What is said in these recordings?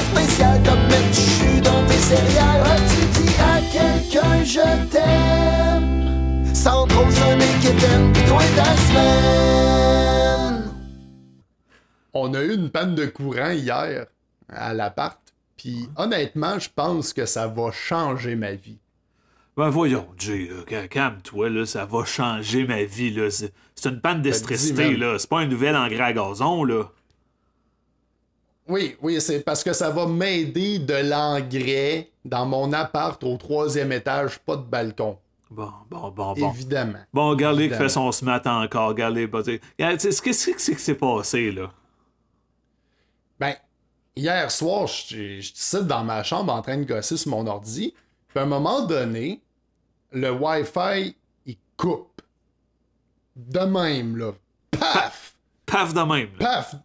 spécial comme mettre du jus dans tes céréales. tu dis à quelqu'un je t'aime, sans trop sonner qui t'aime, pis toi ta semaine. On a eu une panne de courant hier à l'appart, puis honnêtement, je pense que ça va changer ma vie. Ben voyons, Jay, euh, calme-toi, là, ça va changer ma vie. Là. C'est, une panne de là. C'est pas un nouvel engrais à gazon, là. Oui, oui, c'est parce que ça va m'aider de l'engrais dans mon appart au troisième étage, pas de balcon. Bon, bon, bon, bon. Évidemment. Bon, regardez qui fait son smat encore. Regardez, qu'est-ce que c'est qui s'est passé, là? Ben, hier soir, je suis dans ma chambre en train de gosser sur mon ordi. Puis à un moment donné, le Wi-Fi, il coupe. De même, là. Paf! Paf de même. Paf!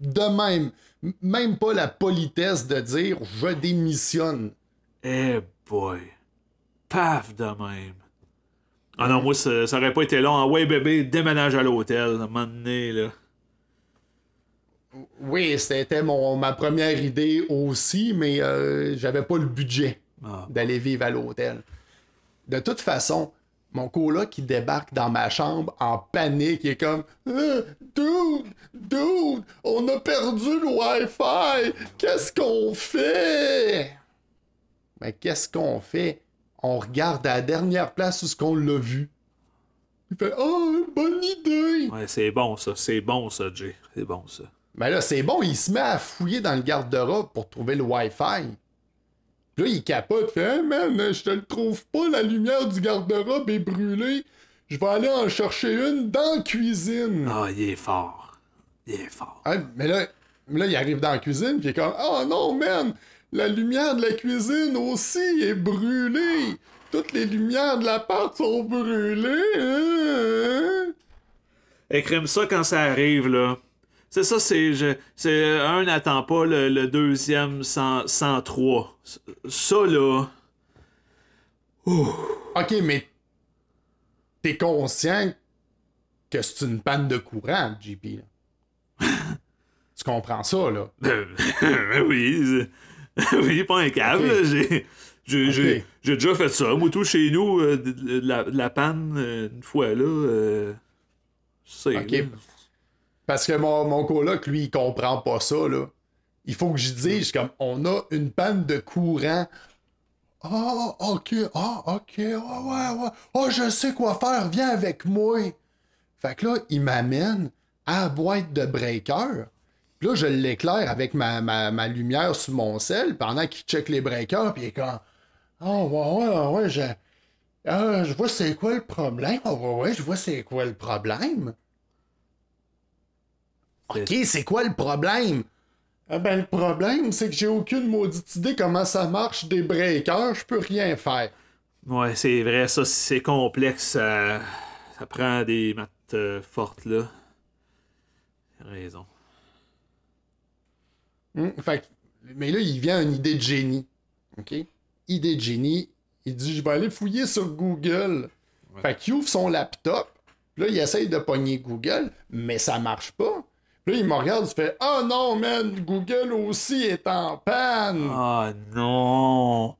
De même même pas la politesse de dire je démissionne. Eh boy. Paf de même. Ah non, moi, ça, aurait pas été long. Hein. ouais, bébé, déménage à l'hôtel, à un moment donné, là. Oui, c'était mon, ma première idée aussi, mais euh, j'avais pas le budget ah. d'aller vivre à l'hôtel. De toute façon, mon coloc qui débarque dans ma chambre en panique, et est comme euh, Dude, dude, on a perdu le Wi-Fi. Qu'est-ce qu'on fait? Mais qu'est-ce qu'on fait? On regarde à la dernière place où ce qu'on l'a vu. Il fait Oh, bonne idée! Ouais, c'est bon ça, c'est bon ça, Jay. C'est bon ça. Mais là, c'est bon, il se met à fouiller dans le garde-robe pour trouver le Wi-Fi. Puis là, il capote, fait Hey man, je te le trouve pas, la lumière du garde-robe est brûlée. Je vais aller en chercher une dans la cuisine. Ah, oh, il est fort. Il est fort. Ah, mais là, là, il arrive dans la cuisine, puis il est comme Oh non, man, la lumière de la cuisine aussi est brûlée. Toutes les lumières de la l'appart sont brûlées. et hein? Écrime ça quand ça arrive, là. C'est ça, c'est. c'est un n'attend pas le, deuxième 103. Ça, là. Ok, mais t'es conscient que c'est une panne de courant, JP. tu comprends ça, là? oui, oui, pas un câble. J'ai déjà fait ça. Moi, tout chez nous, euh, la, panne, euh, une fois là, euh, c'est. Parce que mon, mon coloc, lui, il comprend pas ça, là. Il faut que je dise, comme, on a une panne de courant ah, ok, ah, ok, ah, je sais quoi faire, viens avec moi. Fait que là, il m'amène à la boîte de breaker. Puis là, je l'éclaire avec ma, ma, lumière sur mon sel pendant qu'il check les breakers, puis il est comme, oh, ouais, ouais, ouais, je, euh, je vois c'est quoi le problème. Ah, ouais, ouais, je vois c'est quoi le problème. Ok, c'est quoi le problème? Ah ben, le problème, c'est que j'ai aucune maudite idée comment ça marche des breakers, je peux rien faire. Ouais, c'est vrai, ça, c'est complexe. Ça, prend des maths euh, fortes, là. raison. Hum, fait, mais là, il vient une idée de génie. OK? Idée de génie. Il dit Je vais aller fouiller sur Google. Fait qu'il ouvre son laptop. Là, il essaye de pogner Google, mais ça marche pas. Là, il me regarde, il fait Ah oh non, man, Google aussi est en panne. oh, non.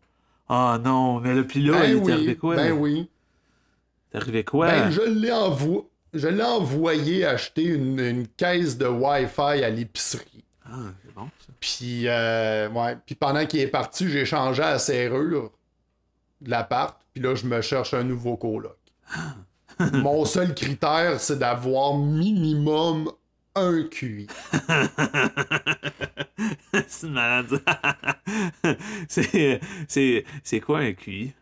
Ah non, mais le pilote, ben il arrivé quoi? Ben oui. T'es arrivé quoi? Ben, je l'ai envoyé. Je l'ai envoyé acheter une, caisse de Wi-Fi à l'épicerie. Ah, c'est bon ça. Puis, euh, Puis pendant qu'il est parti, j'ai changé la serrure de l'appart. Puis là, je me cherche un nouveau coloc. Ah. Mon seul critère, c'est d'avoir minimum un QI. c'est une c'est, c'est quoi un QI?